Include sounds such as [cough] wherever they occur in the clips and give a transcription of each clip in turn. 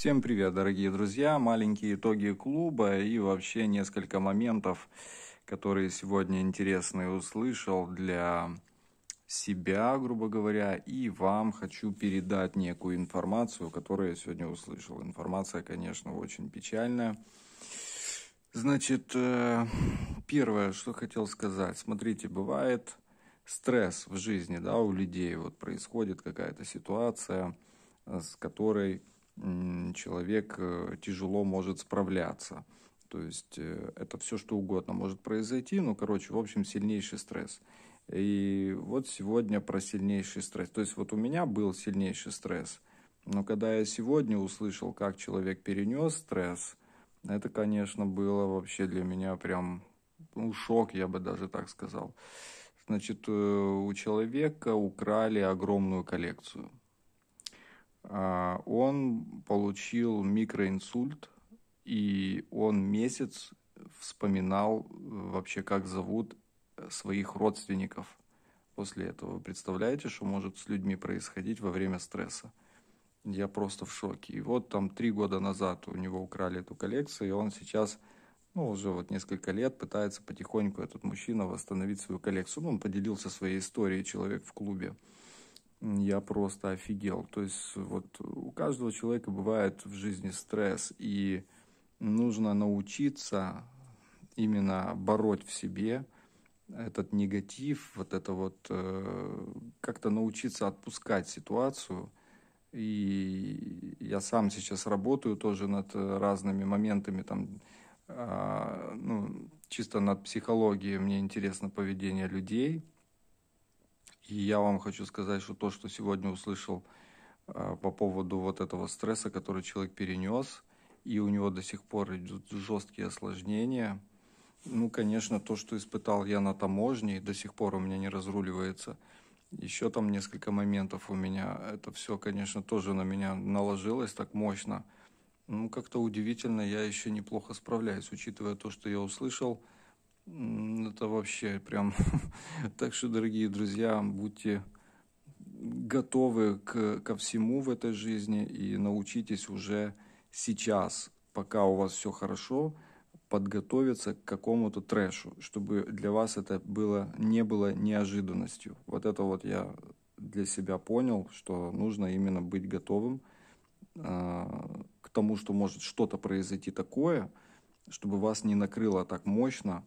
Всем привет, дорогие друзья! Маленькие итоги клуба и вообще несколько моментов, которые сегодня интересные услышал для себя, грубо говоря, и вам хочу передать некую информацию, которую я сегодня услышал. Информация, конечно, очень печальная. Значит, э, первое, что хотел сказать. Смотрите, бывает стресс в жизни, да, у людей вот происходит какая-то ситуация, э, с которой человек э, тяжело может справляться. То есть э, это все, что угодно может произойти. Ну, короче, в общем, сильнейший стресс. И вот сегодня про сильнейший стресс. То есть вот у меня был сильнейший стресс. Но когда я сегодня услышал, как человек перенес стресс, это, конечно, было вообще для меня прям ну, шок, я бы даже так сказал. Значит, э, у человека украли огромную коллекцию а, он получил микроинсульт, и он месяц вспоминал э, вообще, как зовут э, своих родственников после этого. Вы представляете, что может с людьми происходить во время стресса? Я просто в шоке. И вот там три года назад у него украли эту коллекцию, и он сейчас, ну, уже вот несколько лет пытается потихоньку этот мужчина восстановить свою коллекцию. Ну, он поделился своей историей «Человек в клубе» я просто офигел. То есть вот у каждого человека бывает в жизни стресс, и нужно научиться именно бороть в себе этот негатив, вот это вот э, как-то научиться отпускать ситуацию. И я сам сейчас работаю тоже над разными моментами, там, э, ну, чисто над психологией. Мне интересно поведение людей, и я вам хочу сказать, что то, что сегодня услышал э, по поводу вот этого стресса, который человек перенес, и у него до сих пор идут жесткие осложнения, ну, конечно, то, что испытал я на таможне, до сих пор у меня не разруливается. Еще там несколько моментов у меня. Это все, конечно, тоже на меня наложилось так мощно. Ну, как-то удивительно, я еще неплохо справляюсь, учитывая то, что я услышал – это вообще прям... [laughs] так что, дорогие друзья, будьте готовы к, ко всему в этой жизни и научитесь уже сейчас, пока у вас все хорошо, подготовиться к какому-то трэшу, чтобы для вас это было, не было неожиданностью. Вот это вот я для себя понял, что нужно именно быть готовым э, к тому, что может что-то произойти такое, чтобы вас не накрыло так мощно,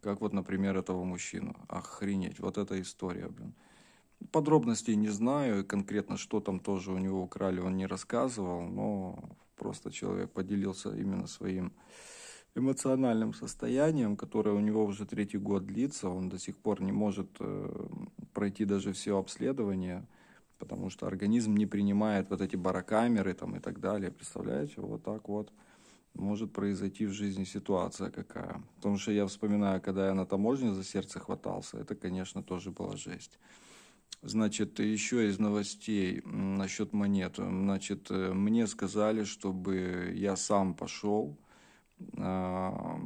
как вот, например, этого мужчину. Охренеть, вот эта история, блин. Подробностей не знаю, конкретно что там тоже у него украли, он не рассказывал, но просто человек поделился именно своим эмоциональным состоянием, которое у него уже третий год длится, он до сих пор не может э, пройти даже все обследования, потому что организм не принимает вот эти барокамеры там и так далее, представляете, вот так вот может произойти в жизни ситуация какая. Потому что я вспоминаю, когда я на таможне за сердце хватался, это, конечно, тоже была жесть. Значит, еще из новостей насчет монет. Значит, э, мне сказали, чтобы я сам пошел а,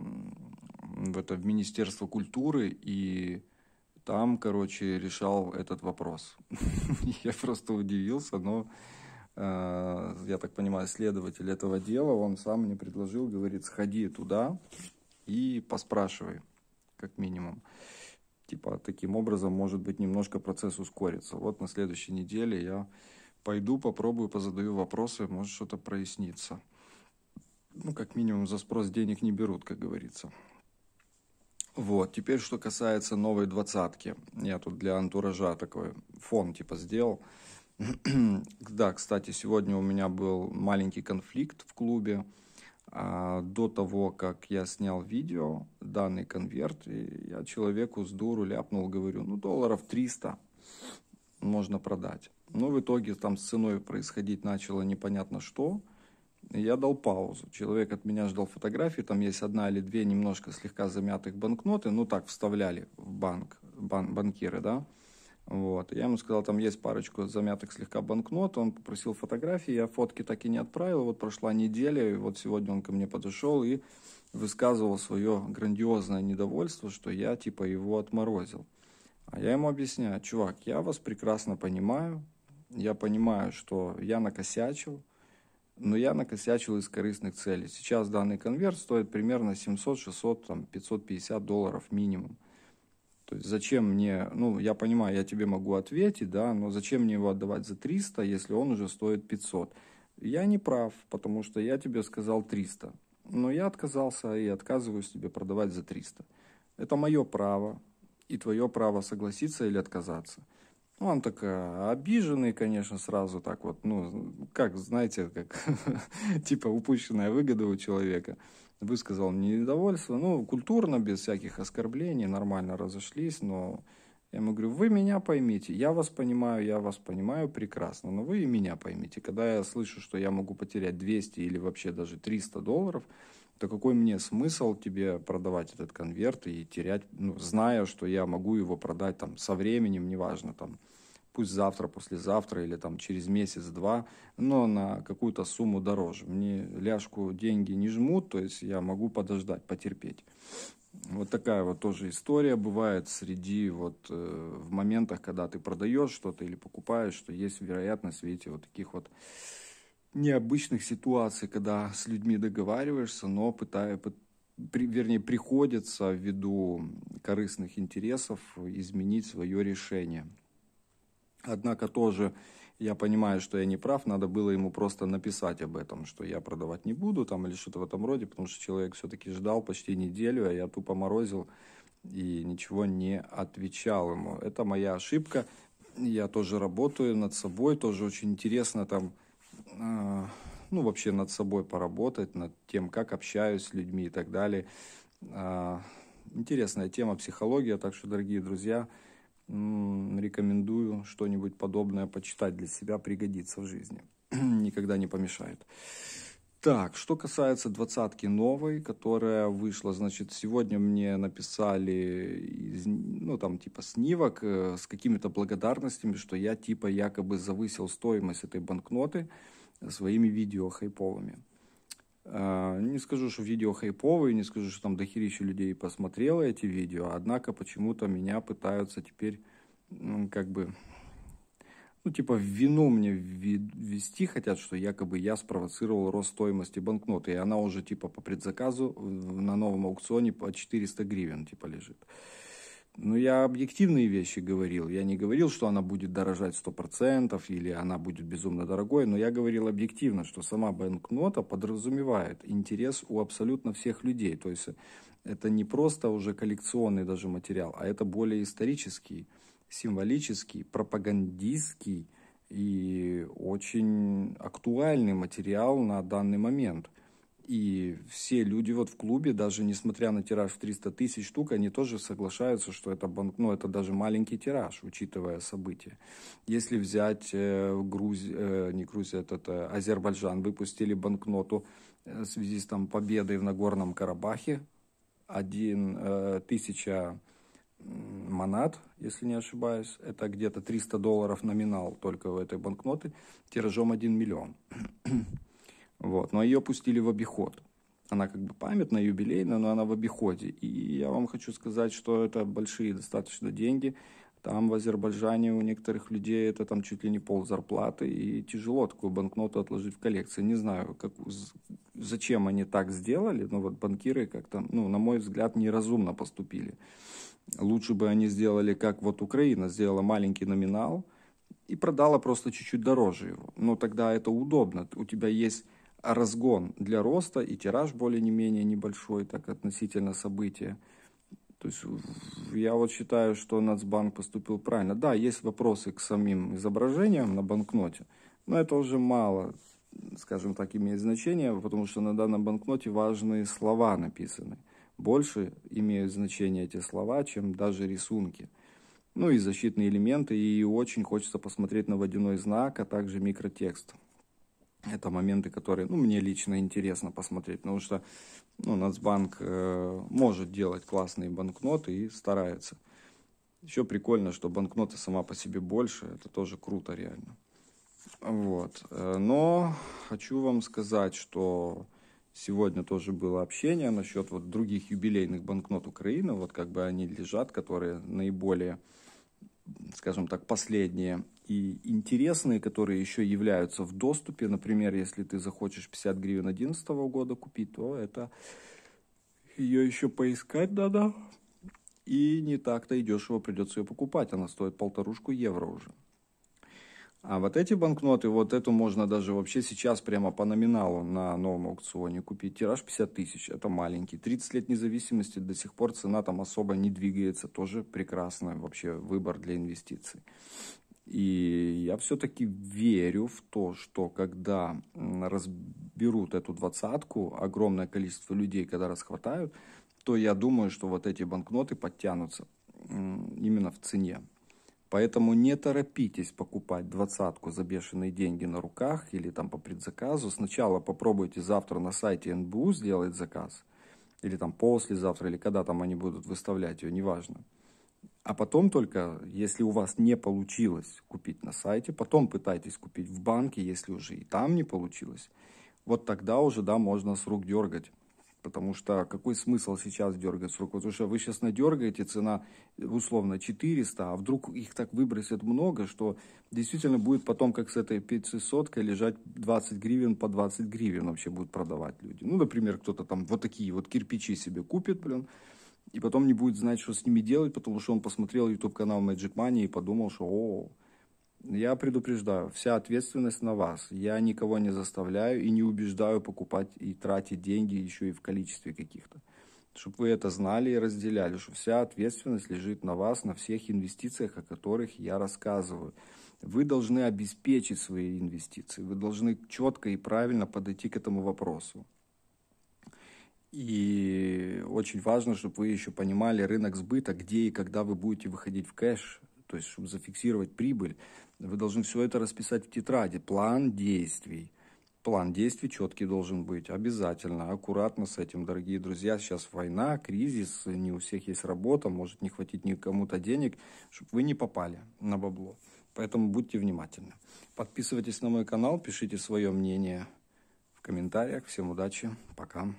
в это в Министерство культуры и там, короче, решал этот вопрос. [laughs] Я просто удивился, но Э, я так понимаю, следователь этого дела, он сам мне предложил, говорит, сходи туда и поспрашивай, как минимум. Типа, таким образом, может быть, немножко процесс ускорится. Вот на следующей неделе я пойду, попробую, позадаю вопросы, может, что-то прояснится. Ну, как минимум, за спрос денег не берут, как говорится. Вот, теперь, что касается новой двадцатки. Я тут для антуража такой фон, типа, сделал да, кстати, сегодня у меня был маленький конфликт в клубе. А, до того, как я снял видео, данный конверт, я человеку с дуру ляпнул, говорю, ну, долларов 300 можно продать. Но ну, в итоге там с ценой происходить начало непонятно что. Я дал паузу. Человек от меня ждал фотографии. Там есть одна или две немножко слегка замятых банкноты. Ну так вставляли в банк бан, банкиры, да. Вот. Я ему сказал, там есть парочку замятых слегка банкнот, он попросил фотографии, я фотки так и не отправил, вот прошла неделя, и вот сегодня он ко мне подошел и высказывал свое грандиозное недовольство, что я типа его отморозил. А я ему объясняю, чувак, я вас прекрасно понимаю, я понимаю, что я накосячил, но я накосячил из корыстных целей. Сейчас данный конверт стоит примерно 700, 600, там, 550 долларов минимум. То есть зачем мне, ну, я понимаю, я тебе могу ответить, да, но зачем мне его отдавать за 300, если он уже стоит 500? Я не прав, потому что я тебе сказал 300. Но я отказался и отказываюсь тебе продавать за 300. Это мое право и твое право согласиться или отказаться. Ну, он такой э, обиженный, конечно, сразу так вот, ну, как, знаете, как, [laughs] типа, упущенная выгода у человека. Высказал недовольство, ну, культурно, без всяких оскорблений, нормально разошлись, но я ему говорю, вы меня поймите, я вас понимаю, я вас понимаю прекрасно, но вы и меня поймите. Когда я слышу, что я могу потерять 200 или вообще даже 300 долларов, то какой мне смысл тебе продавать этот конверт и терять, ну, зная, что я могу его продать там со временем, неважно, там, пусть завтра, послезавтра или там через месяц-два, но на какую-то сумму дороже. Мне ляжку деньги не жмут, то есть я могу подождать, потерпеть. Вот такая вот тоже история бывает среди вот э, в моментах, когда ты продаешь что-то или покупаешь, что есть вероятность, видите, вот таких вот необычных ситуаций, когда с людьми договариваешься, но пытая, при, вернее, приходится ввиду корыстных интересов изменить свое решение. Однако тоже я понимаю, что я не прав, надо было ему просто написать об этом, что я продавать не буду там или что-то в этом роде, потому что человек все-таки ждал почти неделю, а я тупо морозил и ничего не отвечал ему. Это моя ошибка, я тоже работаю над собой, тоже очень интересно там а, ну, вообще над собой поработать, над тем, как общаюсь с людьми и так далее. А, интересная тема психология, так что, дорогие друзья, рекомендую что-нибудь подобное почитать для себя, пригодится в жизни. [clears throat] Никогда не помешает. Так, что касается двадцатки новой, которая вышла, значит, сегодня мне написали, из, ну, там, типа, снимок э, с какими-то благодарностями, что я, типа, якобы завысил стоимость этой банкноты э, своими видео хайповыми. Э, не скажу, что видео хайповые, не скажу, что там дохерища людей посмотрело эти видео, однако почему-то меня пытаются теперь, как бы, ну, типа, вину мне ввести хотят, что якобы я спровоцировал рост стоимости банкноты, и она уже, типа, по предзаказу на новом аукционе по 400 гривен, типа, лежит. Но ну, я объективные вещи говорил. Я не говорил, что она будет дорожать 100% или она будет безумно дорогой, но я говорил объективно, что сама банкнота подразумевает интерес у абсолютно всех людей. То есть это не просто уже коллекционный даже материал, а это более исторический символический, пропагандистский и очень актуальный материал на данный момент. И все люди вот в клубе, даже несмотря на тираж в 300 тысяч штук, они тоже соглашаются, что это, банк, ну, это даже маленький тираж, учитывая события. Если взять э, Грузию, э, не Грузия, этот, э, Азербайджан, выпустили банкноту э, в связи с там, победой в Нагорном Карабахе, 1 э, тысяча монат, если не ошибаюсь. Это где-то 300 долларов номинал только у этой банкноты, тиражом 1 миллион. [clears throat] вот. Но ее пустили в обиход. Она как бы памятная, юбилейная, но она в обиходе. И я вам хочу сказать, что это большие достаточно деньги. Там в Азербайджане у некоторых людей это там чуть ли не пол зарплаты, и тяжело такую банкноту отложить в коллекции. Не знаю, как, зачем они так сделали, но вот банкиры как-то, ну, на мой взгляд, неразумно поступили. Лучше бы они сделали, как вот Украина сделала маленький номинал и продала просто чуть-чуть дороже его. Но тогда это удобно. У тебя есть разгон для роста и тираж более-менее небольшой, так относительно события. То есть я вот считаю, что Нацбанк поступил правильно. Да, есть вопросы к самим изображениям на банкноте, но это уже мало, скажем так, имеет значение, потому что на данном банкноте важные слова написаны. Больше имеют значение эти слова, чем даже рисунки. Ну и защитные элементы, и очень хочется посмотреть на водяной знак, а также микротекст. Это моменты, которые ну, мне лично интересно посмотреть, потому что ну, Нацбанк э, может делать классные банкноты и старается. Еще прикольно, что банкноты сама по себе больше, это тоже круто реально. Вот. Э, но хочу вам сказать, что сегодня тоже было общение насчет вот других юбилейных банкнот Украины, вот как бы они лежат, которые наиболее, скажем так, последние и интересные, которые еще являются в доступе. Например, если ты захочешь 50 гривен 2011 года купить, то это ее еще поискать надо. И не так-то и дешево придется ее покупать. Она стоит полторушку евро уже. А вот эти банкноты, вот эту можно даже вообще сейчас прямо по номиналу на новом аукционе купить. Тираж 50 тысяч, это маленький. 30 лет независимости, до сих пор цена там особо не двигается. Тоже прекрасный вообще выбор для инвестиций. И я все-таки верю в то, что когда разберут эту двадцатку, огромное количество людей, когда расхватают, то я думаю, что вот эти банкноты подтянутся именно в цене. Поэтому не торопитесь покупать двадцатку за бешеные деньги на руках или там по предзаказу. Сначала попробуйте завтра на сайте НБУ сделать заказ, или там послезавтра, или когда там они будут выставлять ее, неважно. А потом только, если у вас не получилось купить на сайте, потом пытайтесь купить в банке, если уже и там не получилось, вот тогда уже, да, можно с рук дергать. Потому что какой смысл сейчас дергать с рук? Вот уже вы сейчас надергаете, цена условно 400, а вдруг их так выбросят много, что действительно будет потом, как с этой 500 лежать 20 гривен по 20 гривен вообще будут продавать люди. Ну, например, кто-то там вот такие вот кирпичи себе купит, блин, и потом не будет знать, что с ними делать, потому что он посмотрел YouTube-канал Magic Money и подумал, что о, я предупреждаю, вся ответственность на вас. Я никого не заставляю и не убеждаю покупать и тратить деньги еще и в количестве каких-то. Чтобы вы это знали и разделяли, что вся ответственность лежит на вас, на всех инвестициях, о которых я рассказываю. Вы должны обеспечить свои инвестиции, вы должны четко и правильно подойти к этому вопросу. И очень важно, чтобы вы еще понимали рынок сбыта, где и когда вы будете выходить в кэш, то есть, чтобы зафиксировать прибыль, вы должны все это расписать в тетради. План действий. План действий четкий должен быть, обязательно, аккуратно с этим, дорогие друзья. Сейчас война, кризис, не у всех есть работа, может не хватить никому-то денег, чтобы вы не попали на бабло. Поэтому будьте внимательны. Подписывайтесь на мой канал, пишите свое мнение в комментариях. Всем удачи, пока.